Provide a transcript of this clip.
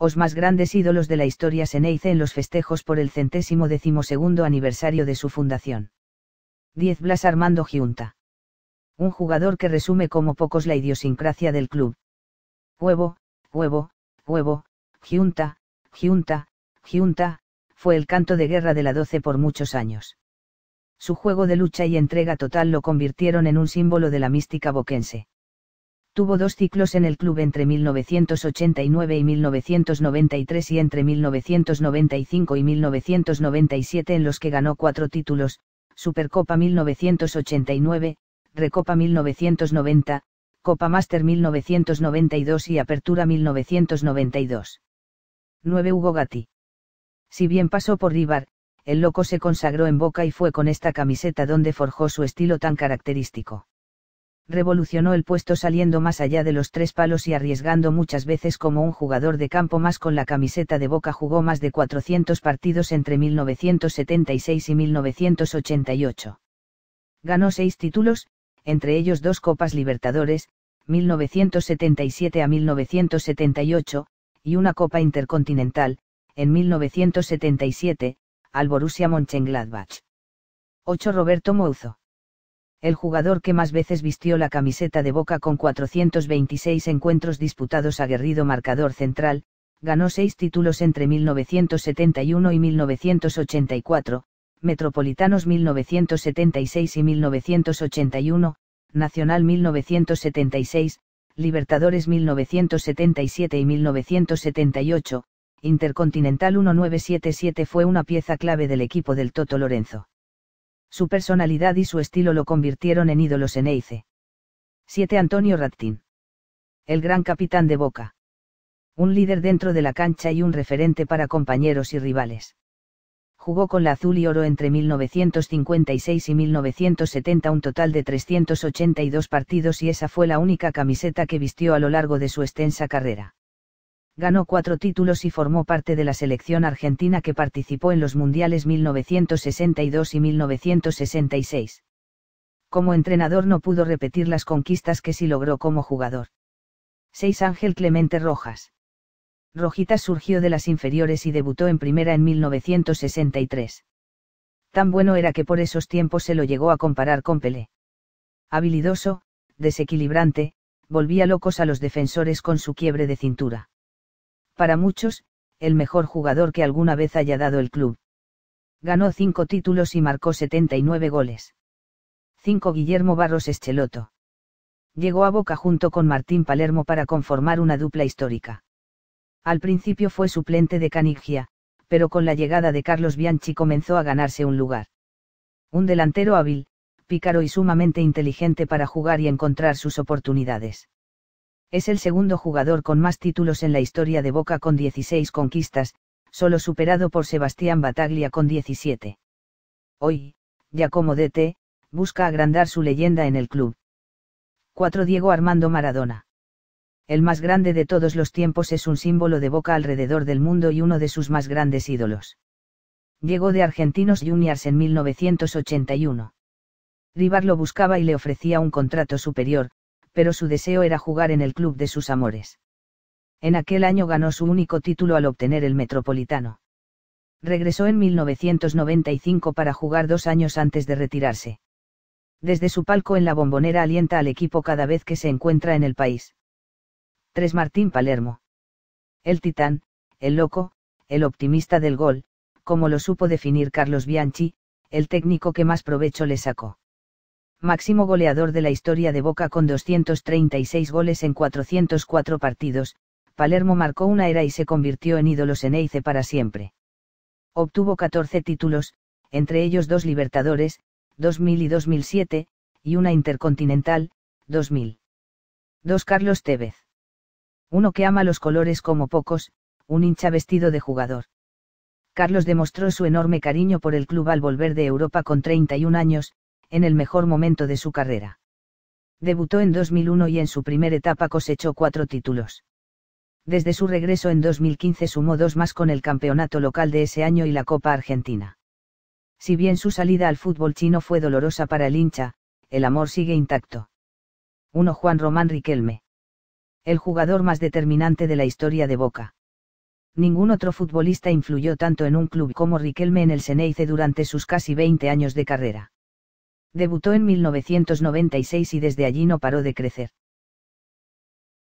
os más grandes ídolos de la historia Seneice en los festejos por el centésimo decimosegundo aniversario de su fundación. 10 Blas Armando Giunta. Un jugador que resume como pocos la idiosincrasia del club. Huevo, huevo, huevo, Giunta, Giunta, Giunta, fue el canto de guerra de la 12 por muchos años. Su juego de lucha y entrega total lo convirtieron en un símbolo de la mística boquense. Tuvo dos ciclos en el club entre 1989 y 1993 y entre 1995 y 1997 en los que ganó cuatro títulos, Supercopa 1989, Recopa 1990, Copa Master 1992 y Apertura 1992. 9. Hugo Gatti. Si bien pasó por Rivar, el loco se consagró en Boca y fue con esta camiseta donde forjó su estilo tan característico revolucionó el puesto saliendo más allá de los tres palos y arriesgando muchas veces como un jugador de campo más con la camiseta de Boca jugó más de 400 partidos entre 1976 y 1988. Ganó seis títulos, entre ellos dos Copas Libertadores, 1977 a 1978, y una Copa Intercontinental, en 1977, al Borussia Mönchengladbach. 8. Roberto Mouzo el jugador que más veces vistió la camiseta de Boca con 426 encuentros disputados aguerrido marcador central, ganó seis títulos entre 1971 y 1984, Metropolitanos 1976 y 1981, Nacional 1976, Libertadores 1977 y 1978, Intercontinental 1977 fue una pieza clave del equipo del Toto Lorenzo. Su personalidad y su estilo lo convirtieron en ídolos en Eice. 7. Antonio Rattin. El gran capitán de Boca. Un líder dentro de la cancha y un referente para compañeros y rivales. Jugó con la azul y oro entre 1956 y 1970 un total de 382 partidos y esa fue la única camiseta que vistió a lo largo de su extensa carrera ganó cuatro títulos y formó parte de la selección argentina que participó en los Mundiales 1962 y 1966. Como entrenador no pudo repetir las conquistas que sí logró como jugador. 6. Ángel Clemente Rojas. Rojitas surgió de las inferiores y debutó en primera en 1963. Tan bueno era que por esos tiempos se lo llegó a comparar con Pelé. Habilidoso, desequilibrante, volvía locos a los defensores con su quiebre de cintura para muchos, el mejor jugador que alguna vez haya dado el club. Ganó cinco títulos y marcó 79 goles. 5. Guillermo Barros Escheloto. Llegó a Boca junto con Martín Palermo para conformar una dupla histórica. Al principio fue suplente de Canigia, pero con la llegada de Carlos Bianchi comenzó a ganarse un lugar. Un delantero hábil, pícaro y sumamente inteligente para jugar y encontrar sus oportunidades. Es el segundo jugador con más títulos en la historia de Boca con 16 conquistas, solo superado por Sebastián Bataglia con 17. Hoy, Giacomo DT, busca agrandar su leyenda en el club. 4. Diego Armando Maradona. El más grande de todos los tiempos es un símbolo de Boca alrededor del mundo y uno de sus más grandes ídolos. Llegó de Argentinos Juniors en 1981. Rivar lo buscaba y le ofrecía un contrato superior, pero su deseo era jugar en el club de sus amores. En aquel año ganó su único título al obtener el Metropolitano. Regresó en 1995 para jugar dos años antes de retirarse. Desde su palco en la bombonera alienta al equipo cada vez que se encuentra en el país. 3. Martín Palermo. El titán, el loco, el optimista del gol, como lo supo definir Carlos Bianchi, el técnico que más provecho le sacó máximo goleador de la historia de Boca con 236 goles en 404 partidos, Palermo marcó una era y se convirtió en ídolo EICE para siempre. Obtuvo 14 títulos, entre ellos dos Libertadores, 2000 y 2007, y una Intercontinental, 2000. 2 Carlos Tevez. Uno que ama los colores como pocos, un hincha vestido de jugador. Carlos demostró su enorme cariño por el club al volver de Europa con 31 años, en el mejor momento de su carrera. Debutó en 2001 y en su primera etapa cosechó cuatro títulos. Desde su regreso en 2015 sumó dos más con el campeonato local de ese año y la Copa Argentina. Si bien su salida al fútbol chino fue dolorosa para el hincha, el amor sigue intacto. 1. Juan Román Riquelme. El jugador más determinante de la historia de Boca. Ningún otro futbolista influyó tanto en un club como Riquelme en el Seneice durante sus casi 20 años de carrera. Debutó en 1996 y desde allí no paró de crecer.